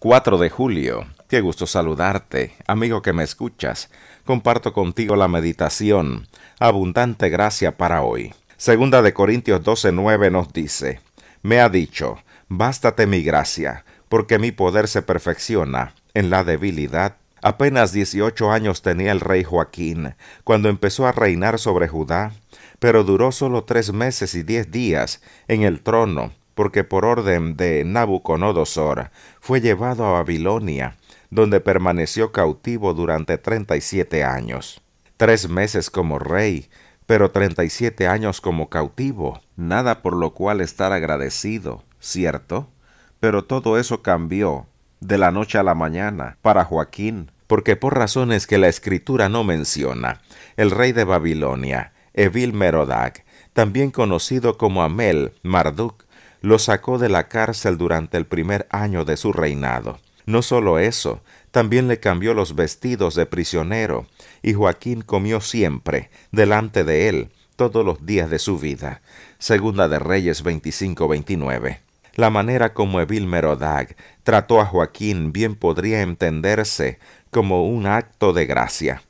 4 de julio. Qué gusto saludarte, amigo que me escuchas. Comparto contigo la meditación. Abundante gracia para hoy. Segunda de Corintios 12:9 nos dice: Me ha dicho, bástate mi gracia, porque mi poder se perfecciona en la debilidad. Apenas 18 años tenía el rey Joaquín cuando empezó a reinar sobre Judá, pero duró solo tres meses y diez días en el trono porque por orden de Nabucodonosor fue llevado a Babilonia, donde permaneció cautivo durante 37 años. Tres meses como rey, pero treinta y siete años como cautivo. Nada por lo cual estar agradecido, ¿cierto? Pero todo eso cambió de la noche a la mañana para Joaquín, porque por razones que la escritura no menciona, el rey de Babilonia, Evil Merodac, también conocido como Amel Marduk, lo sacó de la cárcel durante el primer año de su reinado. No solo eso, también le cambió los vestidos de prisionero, y Joaquín comió siempre, delante de él, todos los días de su vida. Segunda de Reyes 25-29. La manera como Evil Merodag trató a Joaquín bien podría entenderse como un acto de gracia.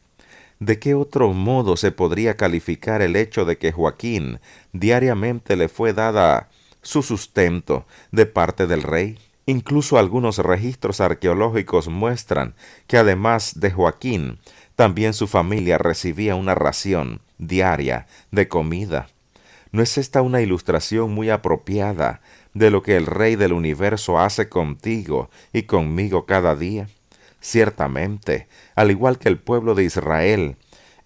¿De qué otro modo se podría calificar el hecho de que Joaquín diariamente le fue dada su sustento de parte del rey. Incluso algunos registros arqueológicos muestran que además de Joaquín, también su familia recibía una ración diaria de comida. ¿No es esta una ilustración muy apropiada de lo que el Rey del universo hace contigo y conmigo cada día? Ciertamente, al igual que el pueblo de Israel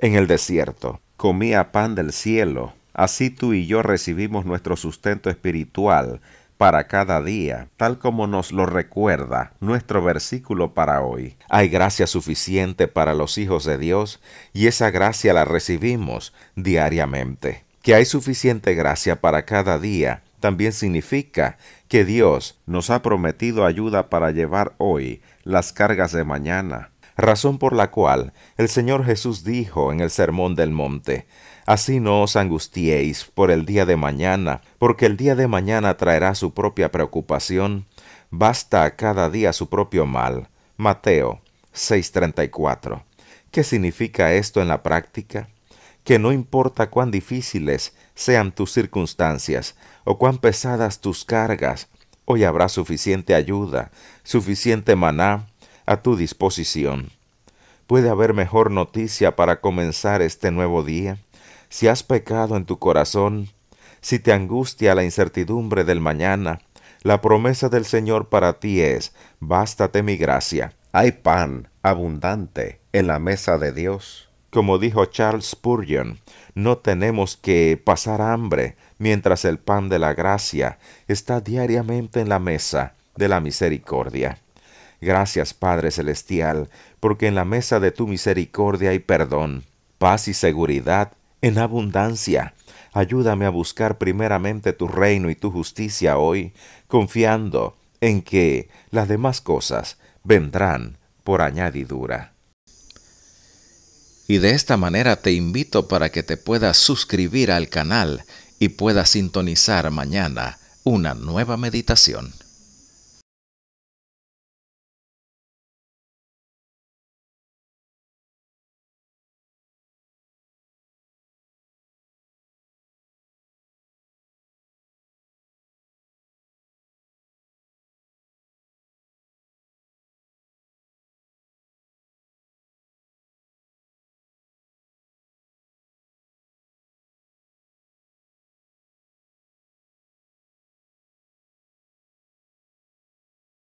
en el desierto, comía pan del cielo Así tú y yo recibimos nuestro sustento espiritual para cada día, tal como nos lo recuerda nuestro versículo para hoy. Hay gracia suficiente para los hijos de Dios y esa gracia la recibimos diariamente. Que hay suficiente gracia para cada día también significa que Dios nos ha prometido ayuda para llevar hoy las cargas de mañana, razón por la cual el Señor Jesús dijo en el Sermón del Monte, Así no os angustiéis por el día de mañana, porque el día de mañana traerá su propia preocupación, basta cada día su propio mal. Mateo 6:34. ¿Qué significa esto en la práctica? Que no importa cuán difíciles sean tus circunstancias o cuán pesadas tus cargas, hoy habrá suficiente ayuda, suficiente maná, a tu disposición. ¿Puede haber mejor noticia para comenzar este nuevo día? Si has pecado en tu corazón, si te angustia la incertidumbre del mañana, la promesa del Señor para ti es, bástate mi gracia. Hay pan abundante en la mesa de Dios. Como dijo Charles Spurgeon, no tenemos que pasar hambre mientras el pan de la gracia está diariamente en la mesa de la misericordia. Gracias, Padre Celestial, porque en la mesa de tu misericordia hay perdón, paz y seguridad en abundancia. Ayúdame a buscar primeramente tu reino y tu justicia hoy, confiando en que las demás cosas vendrán por añadidura. Y de esta manera te invito para que te puedas suscribir al canal y puedas sintonizar mañana una nueva meditación.